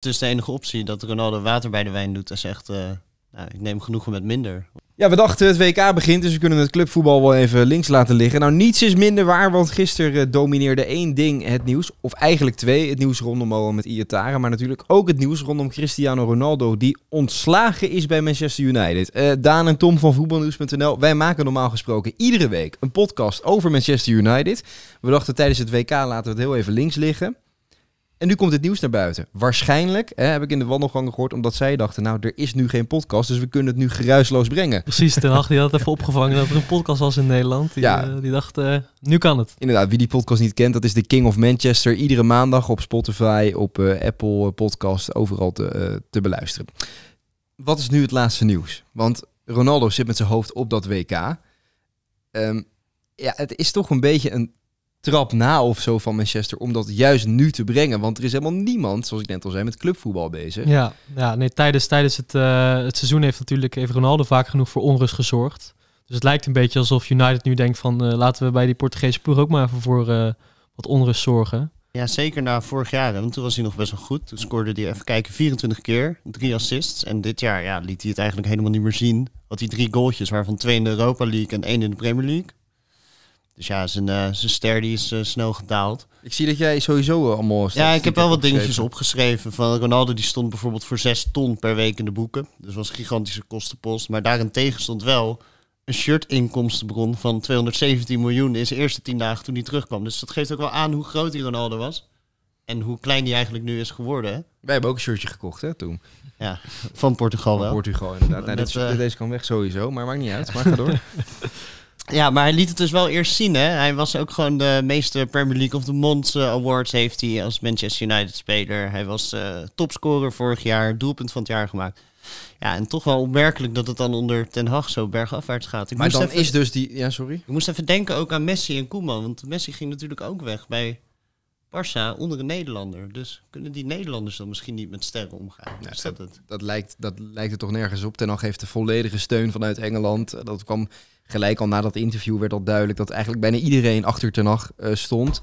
Het is de enige optie dat Ronaldo water bij de wijn doet en zegt: eh, nou, Ik neem genoegen met minder. Ja, we dachten het WK begint, dus we kunnen het clubvoetbal wel even links laten liggen. Nou, niets is minder waar, want gisteren eh, domineerde één ding het nieuws. Of eigenlijk twee, het nieuws rondom met Iatara. Maar natuurlijk ook het nieuws rondom Cristiano Ronaldo, die ontslagen is bij Manchester United. Uh, Daan en Tom van voetbalnieuws.nl, wij maken normaal gesproken iedere week een podcast over Manchester United. We dachten tijdens het WK laten we het heel even links liggen. En nu komt het nieuws naar buiten. Waarschijnlijk, hè, heb ik in de wandelgangen gehoord, omdat zij dachten, nou, er is nu geen podcast, dus we kunnen het nu geruisloos brengen. Precies, Ten Hag die had even opgevangen dat er een podcast was in Nederland. Die, ja. Eh, die dacht, eh, nu kan het. Inderdaad, wie die podcast niet kent, dat is de King of Manchester. Iedere maandag op Spotify, op eh, Apple Podcast, overal te, te beluisteren. Wat is nu het laatste nieuws? Want Ronaldo zit met zijn hoofd op dat WK. Ehm, ja, het is toch een beetje een trap na of zo van Manchester om dat juist nu te brengen. Want er is helemaal niemand, zoals ik net al zei, met clubvoetbal bezig. Ja, ja nee, tijdens, tijdens het, eh, het seizoen heeft natuurlijk even Ronaldo vaak genoeg voor onrust gezorgd. Dus het lijkt een beetje alsof United nu denkt van eh, laten we bij die Portugese ploeg ook maar even voor eh, wat onrust zorgen. Ja, zeker na vorig jaar. Want toen was hij nog best wel goed. Toen scoorde hij, even kijken, 24 keer. Drie assists. En dit jaar ja, liet hij het eigenlijk helemaal niet meer zien. Had hij drie goaltjes, waarvan twee in de Europa League en één in de Premier League. Dus ja, zijn, eh, zijn ster die is eh, snel gedaald. Ik zie dat jij sowieso eh, allemaal... Ja, ik heb wel wat dingetjes opgeschreven. Van Ronaldo die stond bijvoorbeeld voor 6 ton per week in de boeken. Dus was een gigantische kostenpost. Maar daarentegen stond wel een shirt-inkomstenbron van 217 miljoen in zijn eerste 10 dagen toen hij terugkwam. Dus dat geeft ook wel aan hoe groot die Ronaldo was. En hoe klein die eigenlijk nu is geworden. Wij hebben ook een shirtje gekocht hè, toen. Ja, van Portugal wel. Portugal inderdaad. dit, nou, deze kan weg sowieso, maar maakt niet uit. Maar ga door. Ja, maar hij liet het dus wel eerst zien, hè? Hij was ook gewoon de meeste Premier League of the Month eh, awards heeft hij als Manchester United speler. Hij was eh, topscorer vorig jaar, doelpunt van het jaar gemaakt. Ja, en toch wel opmerkelijk dat het dan onder Ten Hag zo bergafwaarts gaat. Ik maar dan is dus die... Ja, sorry? Ik moest even denken ook aan Messi en Koeman, want Messi ging natuurlijk ook weg bij Barça onder een Nederlander. Dus kunnen die Nederlanders dan misschien niet met sterren omgaan? Nou, dat, dat, het? lijkt, dat lijkt er toch nergens op. Ten al geeft de volledige steun vanuit Engeland. Eh, dat kwam gelijk al na dat interview werd al duidelijk dat eigenlijk bijna iedereen achter Ten eh, stond.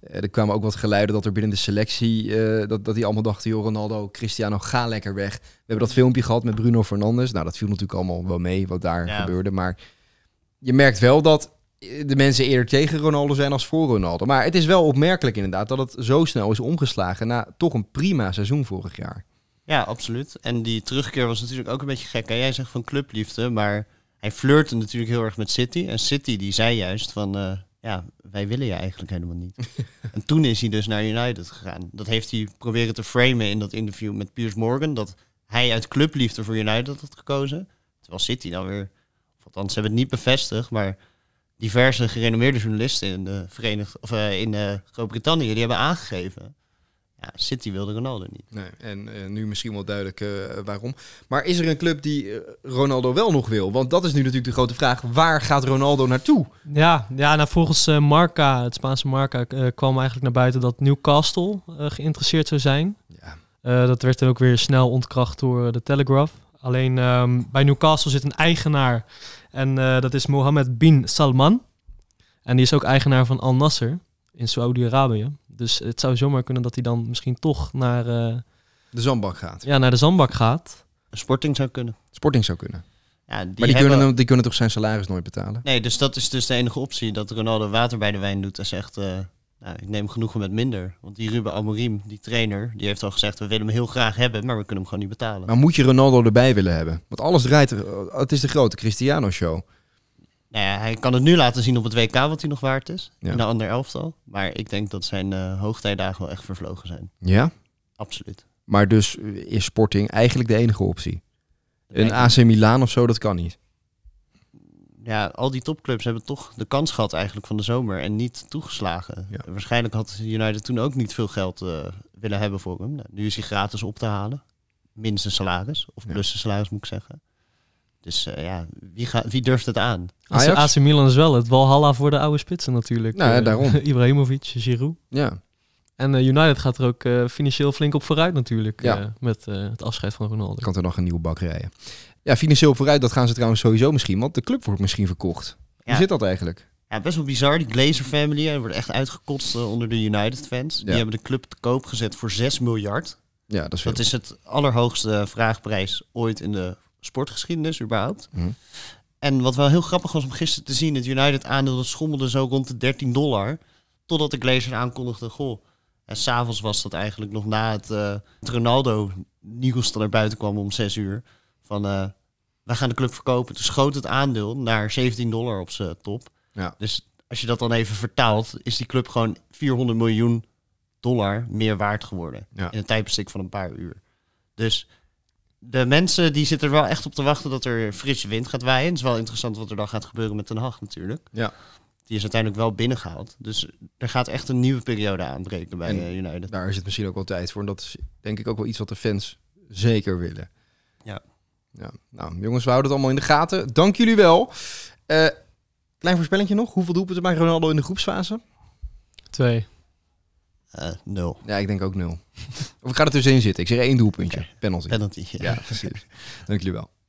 Eh, er kwamen ook wat geluiden dat er binnen de selectie, dat, dat die allemaal dachten, joh Ronaldo, Cristiano, ga lekker weg. We hebben dat filmpje gehad met Bruno Fernandes. Nou, dat viel natuurlijk allemaal wel mee wat daar gebeurde. Maar je merkt wel dat de mensen eerder tegen Ronaldo zijn als voor Ronaldo. Maar het is wel opmerkelijk inderdaad dat het zo snel is omgeslagen na toch een prima seizoen vorig jaar. Ja, absoluut. En die terugkeer was natuurlijk ook een beetje gek. En Jij zegt van clubliefde, maar hij flirte natuurlijk heel erg met City. En City die zei juist van, eh, ja, wij willen je eigenlijk helemaal niet. en toen is hij dus naar United gegaan. Dat heeft hij proberen te framen in dat interview met Piers Morgan. Dat hij uit clubliefde voor United had gekozen. Terwijl City dan weer, althans ze hebben het niet bevestigd, maar diverse gerenommeerde journalisten in, de Verenigd, of, eh, in uh, Groot-Brittannië die hebben aangegeven. Ja, City wilde Ronaldo niet. Nee, en eh, nu misschien wel duidelijk waarom. Maar is er een club die Ronaldo wel nog wil? Want dat is nu natuurlijk de grote vraag. Waar gaat Ronaldo naartoe? Ja, ja nou, volgens Marca, het Spaanse Marca, kwam eigenlijk naar buiten dat Newcastle geïnteresseerd zou zijn. Ja. dat werd dan ook weer snel ontkracht door de Telegraph. Alleen ehm, bij Newcastle zit een eigenaar en eh, dat is Mohammed bin Salman. En die is ook eigenaar van Al Nasser in Saudi-Arabië. Dus het zou zomaar kunnen dat hij dan misschien toch naar... Eh, de zandbak gaat. Ja, naar de zandbak gaat. Sporting zou kunnen. Sporting zou kunnen. Ja, die maar die, kunnen, die kunnen toch zijn salaris nooit betalen? Nee, dus dat is dus de enige optie. Dat Ronaldo water bij de wijn doet en zegt... Uh nou, ik neem genoegen met minder. Want die Ruben Amorim, die trainer, die heeft al gezegd... we willen hem heel graag hebben, maar we kunnen hem gewoon niet betalen. Maar moet je Ronaldo erbij willen hebben? Want alles draait... Het is de grote Cristiano-show. Nou ja, hij kan het nu laten zien op het WK wat hij nog waard is. In de ander elftal. Maar ik denk dat zijn uh, hoogtijdagen wel echt vervlogen zijn. Ja? Absoluut. Maar dus eh, is Sporting eigenlijk de enige optie? Een AC Milan of zo, dat kan niet ja, al die topclubs hebben toch de kans gehad eigenlijk van de zomer en niet toegeslagen. Waarschijnlijk had United toen ook niet veel geld eh, willen hebben voor hem. Nou, nu is hij gratis op te halen. Minstens salaris, of plus ja. salaris moet ik zeggen. Dus eh, ja, wie, wie durft het aan? AC Milan is wel het Walhalla voor de oude spitsen natuurlijk. Nou, ja, eh, daarom. Ibrahimovic, Giroud. Ja, en eh, United gaat er ook eh, financieel flink op vooruit natuurlijk. Ja. Eh, met het afscheid van Ronaldo. Kan er nog een nieuwe bak rijden. Ja, financieel vooruit, dat gaan ze trouwens sowieso misschien. Want de club wordt misschien verkocht. Ja. zit dat eigenlijk? Ja, best wel bizar. Die Glazer family wordt echt uitgekotst onder de United fans. Die hebben de club te koop gezet voor 6 miljard. Ja, dat is, dat is het allerhoogste vraagprijs ooit in de sportgeschiedenis überhaupt. Mhm. En wat wel heel grappig was om gisteren te zien, het United aandeel dat schommelde zo rond de 13 dollar. Totdat de Glazer aankondigde, goh, en s'avonds was dat eigenlijk nog na het, uh, Ronaldo nieuws naar buiten kwam om 6 uur. Van uh, wij gaan de club verkopen. Toen dus schoot het aandeel naar 17 dollar op zijn top. Ja. Dus als je dat dan even vertaalt, is die club gewoon 400 miljoen dollar meer waard geworden. In een tijdbestek van een paar uur. Dus de mensen die zitten er wel echt op te wachten dat er frisse wind gaat waaien. Het is wel interessant wat er dan gaat gebeuren met Den Haag natuurlijk. Ja is uiteindelijk wel binnengehaald. Dus er gaat echt een nieuwe periode aanbreken bij en eh, United. Daar is het misschien ook wel tijd voor. En dat is denk ik ook wel iets wat de fans zeker willen. Ja. ja. Nou, jongens, we houden het allemaal in de gaten. Dank jullie wel. Eh, klein voorspellingje nog. Hoeveel doelpunten maakt Ronaldo in de groepsfase? Twee. Uh, nul. Ja, ik denk ook nul. of ik ga er in zitten. Ik zeg één doelpuntje. Okay. Penalty. Penalty, ja, ja precies. Dank jullie wel.